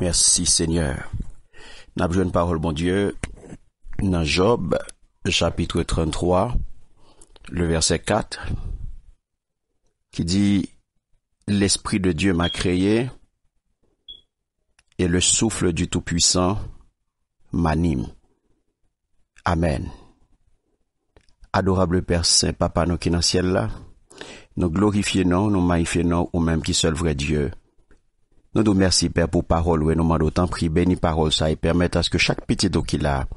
Merci Seigneur. N'a besoin de parole, bon Dieu, dans Job, chapitre 33, le verset 4, qui dit, L'Esprit de Dieu m'a créé et le souffle du Tout-Puissant m'anime. Amen. Adorable Père Saint, Papa, nous qui dans ciel là, nous glorifions, nous magnifions, ou même qui seul vrai Dieu. Nous te remercions, Père, pour parole, et nous demandons tant. Prie, béni parole, ça, et permettre à ce que chaque petit dos qu'il a,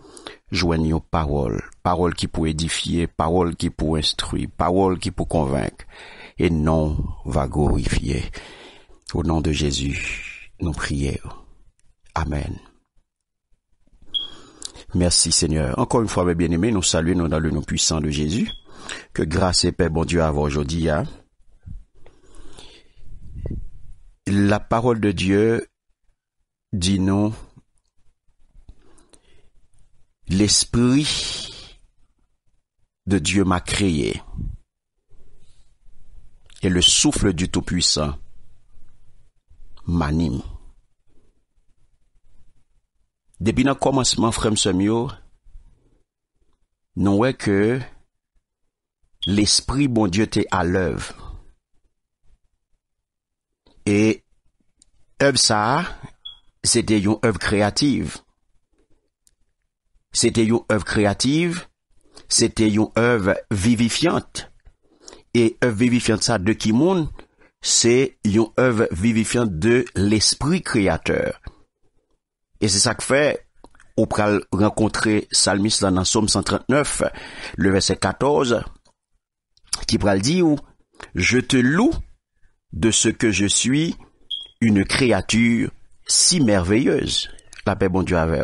joigne aux paroles. Paroles qui pour édifier, paroles qui pour instruire, paroles qui pour convaincre, et non va glorifier. Au nom de Jésus, nous prions. Amen. Merci Seigneur. Encore une fois, mes bien-aimés, nous saluons dans le nom puissant de Jésus. Que grâce et paix, bon Dieu, à vous aujourd'hui. Hein? la parole de Dieu di nou l'esprit de Dieu m'a kreye et le souffle du tout-puissant m'anime. Debi nan komanseman frem semyo, nou wey ke l'esprit bon Dieu te alev et œuvre ça, c'était une œuvre créative. C'était une œuvre créative, c'était une œuvre vivifiante. Et œuvre vivifiante ça de qui monde, c'est une œuvre vivifiante de l'esprit créateur. Et c'est ça que fait on peut rencontrer Salmis dans le psaume 139, le verset 14, qui pral dit je te loue de ce que je suis une créature si merveilleuse. La paix bon Dieu avait.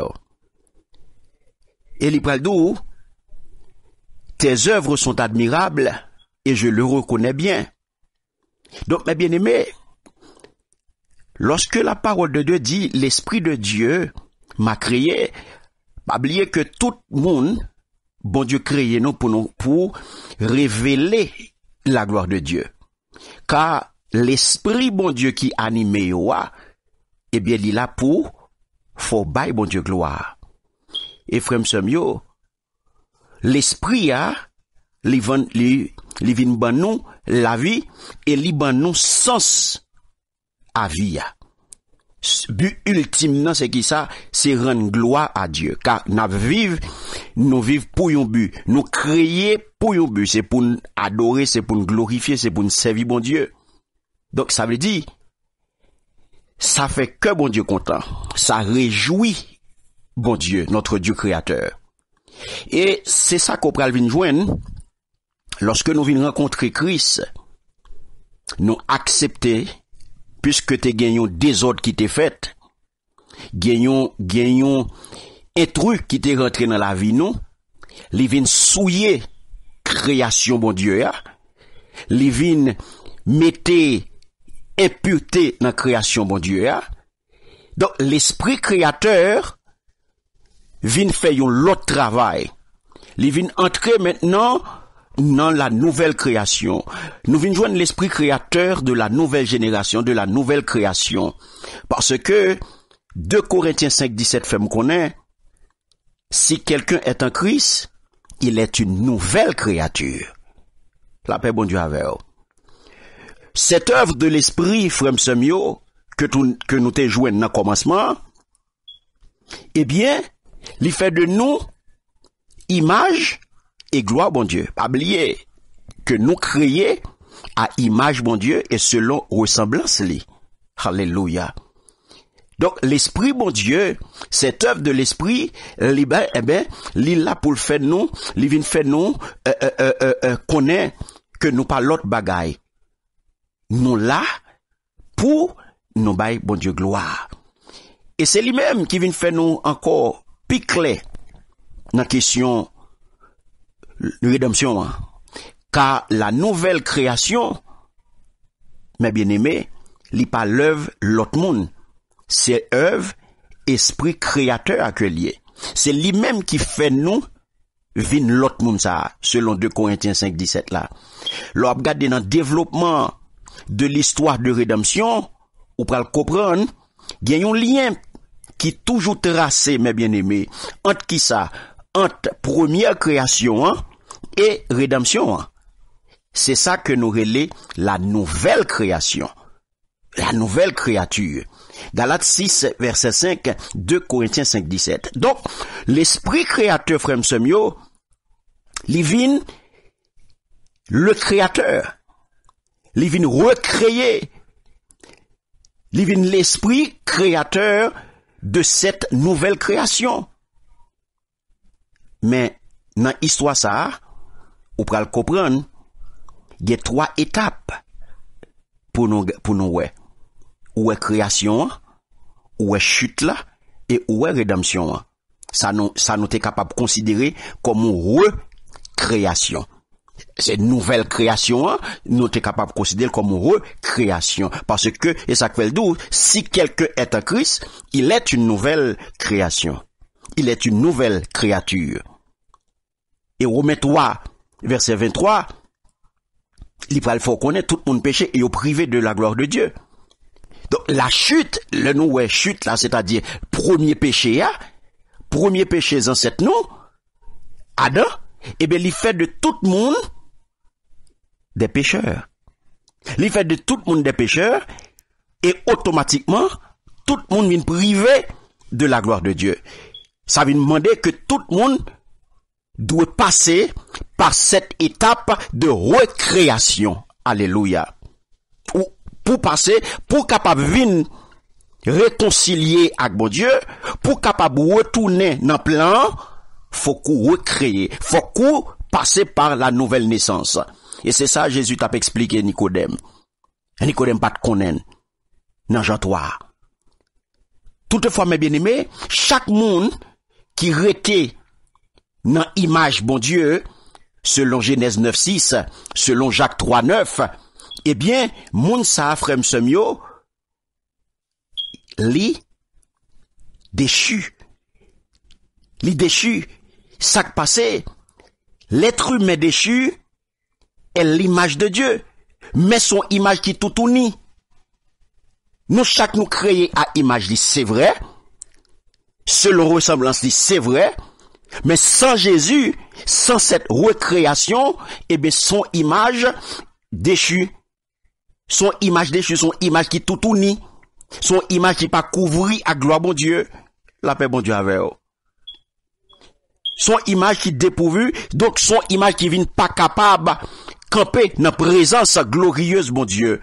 Et l'Ibraldou, tes œuvres sont admirables et je le reconnais bien. Donc, mes bien-aimés, lorsque la parole de Dieu dit l'Esprit de Dieu m'a créé, oubliez que tout le monde, bon Dieu créé nous pour nous, pour révéler la gloire de Dieu. Car L'esprit bon Diyo ki anime yo ah, eh a, ebyen ah, li la pou, fò bay bon Diyo gloa. E frem semyo, l'esprit a, li vin ban nou la vi, e li ban nou sens a vi a. Ah. Bu ultim nan se ki sa, se ren gloa a Diyo. Ka na viv, nou viv pou yon bu, nou kreye pou yon bu. Se pou adore, se pou glorifi, se pou sevi bon Diyo. Donc ça veut dire, ça fait que bon Dieu content. Ça réjouit bon Dieu, notre Dieu créateur. Et c'est ça qu'on pral vin lorsque nous venons rencontrer Christ. Nous accepter puisque t'es gagnons des ordres qui t'es fait. Gagnons gagnons truc qui t'es rentré dans la vie nous. Les vins souiller création bon Dieu. Ah. Les vins mettez imputé dans la création, bon Dieu. Hein? Donc, l'esprit créateur vient faire l'autre travail. Il vient entrer maintenant dans la nouvelle création. Nous venons joindre l'esprit créateur de la nouvelle génération, de la nouvelle création. Parce que 2 Corinthiens 5, 17 fait connaît, si quelqu'un est en Christ, il est une nouvelle créature. La paix, bon Dieu, avec vous. Sèt œuvre de l'esprit fremsemyo ke nou te jwen nan komansman, ebyen, li fè de nou imaj e gloa bon dieu. A blye, ke nou kreye a imaj bon dieu e selon resamblans li. Haleluya. Donk, l'esprit bon dieu, sèt œuvre de l'esprit, li eh la pou l'fèd nou, li vin fèd nou, konè ke nou pa lot bagay. Nou la pou nou baye bon dieu gloa. E se li menm ki vin fe nou anko pikle nan kesyon nou redomsyon an. Ka la nouvel kreasyon, me bien eme, li pa lev lot moun. Se lev esprit kreator akwe liye. Se li menm ki fe nou vin lot moun sa. Selon 2 koentien 5.17 la. Lo ap gade nan devlopman, de l'histoire de rédemption, ou le comprendre, a un lien qui toujours tracé, mes bien-aimés, entre qui ça, entre première création hein, et rédemption. Hein. C'est ça que nous relais la nouvelle création, la nouvelle créature. Galates 6, verset 5, 2 Corinthiens 5, 17. Donc, l'esprit créateur, frère Semio, Livine, le créateur, Li vin rekreye, li vin l'esprit kreator de set nouvel kreasyon. Men nan histwa sa, ou pral kopren, gen troa etap pou nou we. Ou we kreasyon, ou we chutla, e ou we redamsyon. Sa nou te kapab konsidere komon rekreasyon. cette nouvelle création, hein. nous sommes capables de considérer comme recréation. Parce que, et ça fait le doux, si quelqu'un est un Christ, il est une nouvelle création. Il est une nouvelle créature. Et Romains 3, verset 23, il faut connaître tout le monde péché et au privé de la gloire de Dieu. Donc, la chute, le est chute là, c'est-à-dire, premier péché, hein. premier péché dans cette nous, Adam, et eh bien il fait de tout le monde des pécheurs. Il fait de tout le monde des pécheurs et automatiquement, tout le monde vient privé de la gloire de Dieu. Ça veut demander que tout le monde doit passer par cette étape de recréation. Alléluia. Pour, pour passer, pour capable venir réconcilier avec mon Dieu, pour capable retourner dans le plan, fokou rekreye, fokou pase par la nouvel nesans. E se sa, Jezu tap explike Nikodem. Nikodem pat konen nan jatwa. Toutefwa, mwen binime, chak moun ki rete nan imaj bon dieu, selon Genèse 9-6, selon Jacques 3-9, ebyen, eh moun sa afrem semyo, li dechu. Li dechu ça qui passé, l'être humain déchu est l'image de Dieu, mais son image qui tout ni. Nous chaque nous créer à image, c'est vrai, selon ressemblance, c'est vrai, mais sans Jésus, sans cette recréation, eh bien, son image déchu, Son image déchu, son image qui tout unit Son image qui pas couvri à gloire bon Dieu. La paix bon Dieu avec eux son image qui dépourvue... Donc son image qui vient pas capable... camper dans présence présence glorieuse mon Dieu...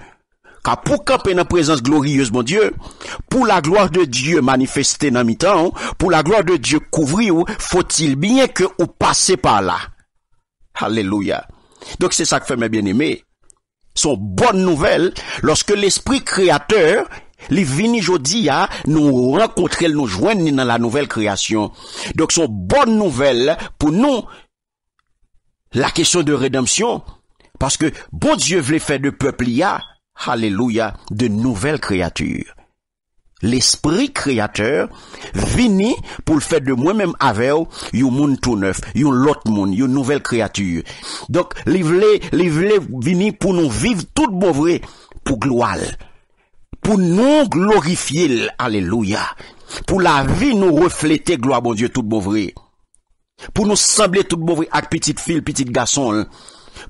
Car pour dans la présence glorieuse mon Dieu... Pour la gloire de Dieu... manifester dans mi temps Pour la gloire de Dieu couvrir, Faut-il bien que vous passez par là. Alléluia. Donc c'est ça que fait mes bien aimés son bonne nouvelle... Lorsque l'esprit Créateur... Les vini jodi ya, nous renkontre nous nou dans la la nouvelle création. Donc, son bon pour pour nous, la question de rédemption parce que bon Dieu vle faire de y a, Alléluia de nouvelles créatures L'esprit Créateur vini le faire de moi-même avec yon moun tout neuf, yon lot monde, yon nouvel nouvelle donc li vle, li vle vini pour nou viv tout vrai pour gloire pour nous glorifier, alléluia, pour la vie nous refléter gloire bon Dieu tout bon pour nous sembler tout bon vrai avec petite fille, petite garçon, hein.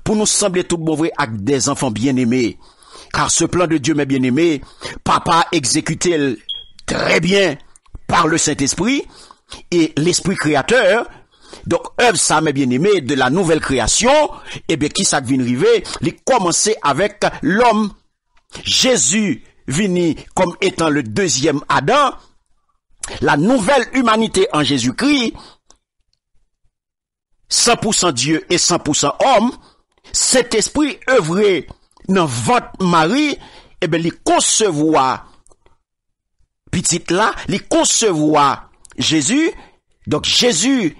pour nous sembler tout bon avec des enfants bien-aimés, car ce plan de Dieu, mes bien-aimés, papa exécuté très bien par le Saint-Esprit et l'Esprit créateur, donc, œuvre ça, mes bien aimé de la nouvelle création, eh bien, qui ça vient arriver? Il commencer avec l'homme. Jésus vini comme étant le deuxième Adam, la nouvelle humanité en Jésus-Christ, 100% Dieu et 100% homme, cet esprit œuvré dans votre mari, Et eh bien, il concevoir petite là, il concevoir Jésus. Donc, Jésus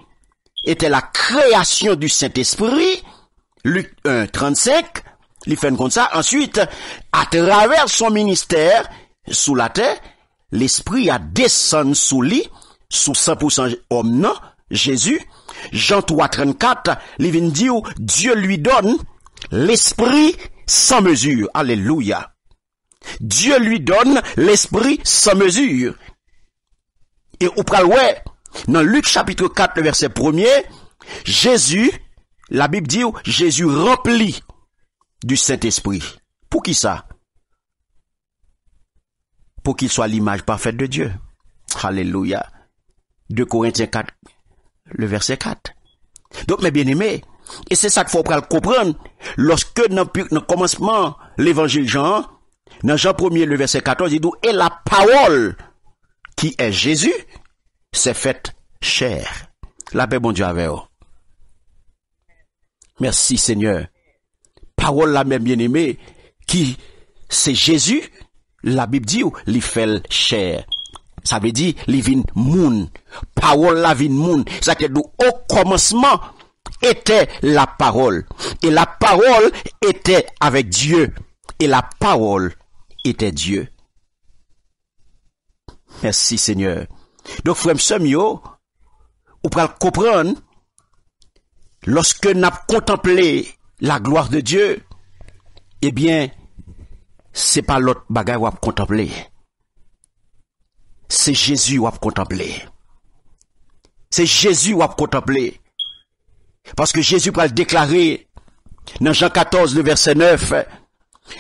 était la création du Saint-Esprit, Luc 1, 35, li fait ça. Ensuite, à travers son ministère, sous la terre, l'esprit a descendu sous lui, sous 100% homme, non? Jésus. Jean 3, 34, li Dieu lui donne l'esprit sans mesure. Alléluia. Dieu lui donne l'esprit sans mesure. Et ou pral dans Luc chapitre 4, le verset 1 Jésus, la Bible dit Jésus remplit du Saint-Esprit. Pour qui ça Pour qu'il soit l'image parfaite de Dieu. Alléluia. De Corinthiens 4, le verset 4. Donc, mes bien-aimés, et c'est ça qu'il faut comprendre. Lorsque dans le commencement l'évangile Jean, dans Jean 1 le verset 14, il dit, et la parole qui est Jésus, s'est faite chair. La paix, bon Dieu, avec vous. Merci Seigneur Parol la men mwen eme ki se Jezu la bib di ou li fel chèr. Sa be di li vin moun. Parol la vin moun. Sa ke nou o komanseman etè la parol. E la parol etè avèk Diyo. E la parol etè Diyo. Mersi seigneur. Don fwem semyo ou pral kopran. Lorske nap kontampley. la gloire de Dieu, eh bien, c'est pas l'autre bagaille qu'on contempler. C'est Jésus qu'on contempler. C'est Jésus qu'on contempler. Parce que Jésus va le déclarer dans Jean 14, le verset 9,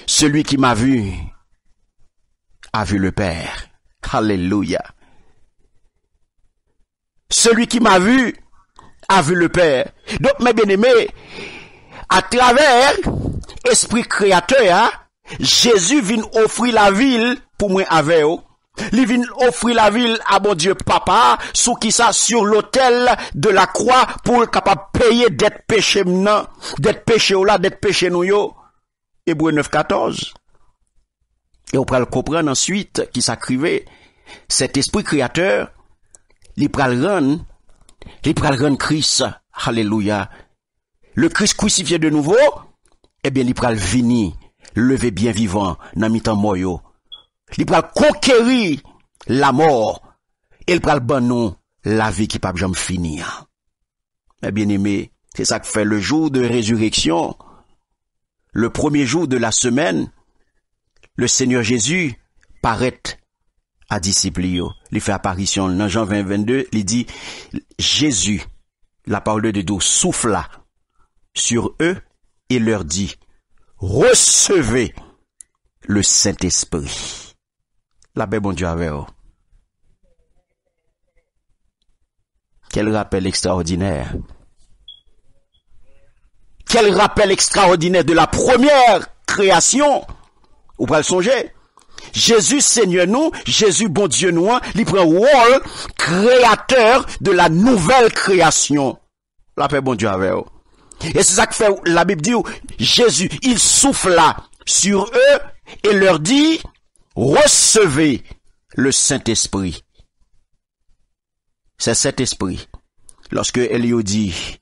celui qui m'a vu a vu le Père. Alléluia. Celui qui m'a vu a vu le Père. Donc, mes bien-aimés, à travers esprit créateur, Jésus vient offrir la ville pour moi avec Il vient offrir la ville à mon Dieu Papa, sous qui ça, sur l'autel de la croix, pour capable payer d'être péché maintenant, d'être péché là, d'être péché nous yo. Hébreu 9.14. Et on peut le comprendre ensuite, qui s'écrivait Cet esprit créateur, il prend le rendre, il prend le Christ. Alléluia le Christ crucifié de nouveau, eh bien, il pral vini, levé bien vivant, dans mi moyo. Il pral conquérir la mort, et il pral bon nom, la vie qui pas jamais finir. Hein. Eh bien aimé, c'est ça que fait le jour de résurrection, le premier jour de la semaine, le Seigneur Jésus paraît à disciplio. Il fait apparition dans Jean 20, 22, il dit, Jésus, la parole de Dieu souffla sur eux et leur dit, recevez le Saint-Esprit. La paix, bon Dieu, avec vous. Quel rappel extraordinaire. Quel rappel extraordinaire de la première création. Ou pas le songer. Jésus Seigneur nous, Jésus bon Dieu nous, hein, il prend créateur de la nouvelle création. La paix bon Dieu avec vous. Et c'est ça que fait la Bible dit, Jésus, il souffla sur eux et leur dit, recevez le Saint-Esprit. C'est cet esprit. Lorsque Elio dit,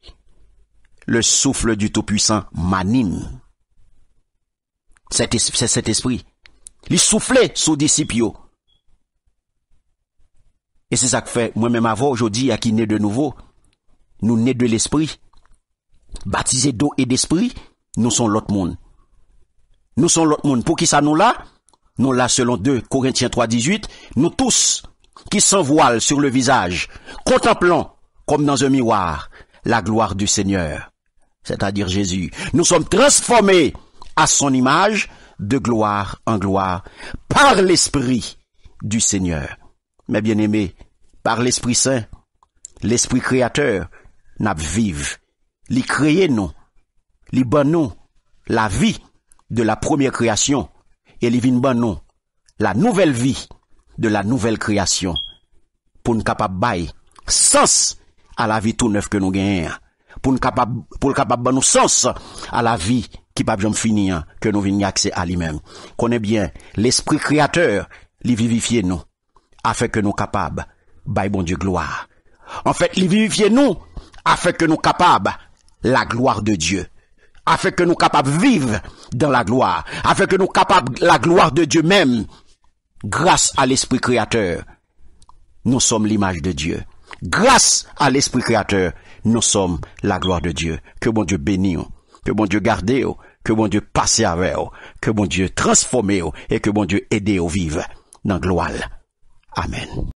le souffle du Tout-Puissant m'anime. C'est cet esprit. Il soufflait sous disciples. Et c'est ça que fait moi-même avant aujourd'hui, à qui naît de nouveau. Nous naît de l'esprit baptisés d'eau et d'esprit, nous sommes l'autre monde. Nous sommes l'autre monde. Pour qui ça nous là? Nous là selon 2 Corinthiens 3, 18, nous tous qui s'envoilent sur le visage, contemplant comme dans un miroir la gloire du Seigneur, c'est-à-dire Jésus. Nous sommes transformés à son image de gloire en gloire par l'Esprit du Seigneur. Mes bien-aimés, par l'Esprit Saint, l'Esprit Créateur, n'a vive Li kreye nou, li ban nou la vi de la premye kreasyon. E li vin ban nou la nouvel vi de la nouvel kreasyon. Poun kapab bay, sens a la vi tou neuf ke nou genyen. Poun kapab ban nou, sens a la vi ki pa bjom finyen, ke nou vin yakse a li men. Kone bien, l'esprit kreateur li vivifiye nou, a fek ke nou kapab bay bon die gloa. En fek li vivifiye nou, a fek ke nou kapab, la gloire de Dieu afin que nous capables vivre dans la gloire, afin que nous capables la gloire de Dieu même, grâce à l'Esprit Créateur, nous sommes l'image de Dieu. Grâce à l'Esprit Créateur, nous sommes la gloire de Dieu. Que bon Dieu bénisse, que bon Dieu garde, que bon Dieu passe avec, que bon Dieu transforme, et que bon Dieu aide au vivre dans gloire. Amen.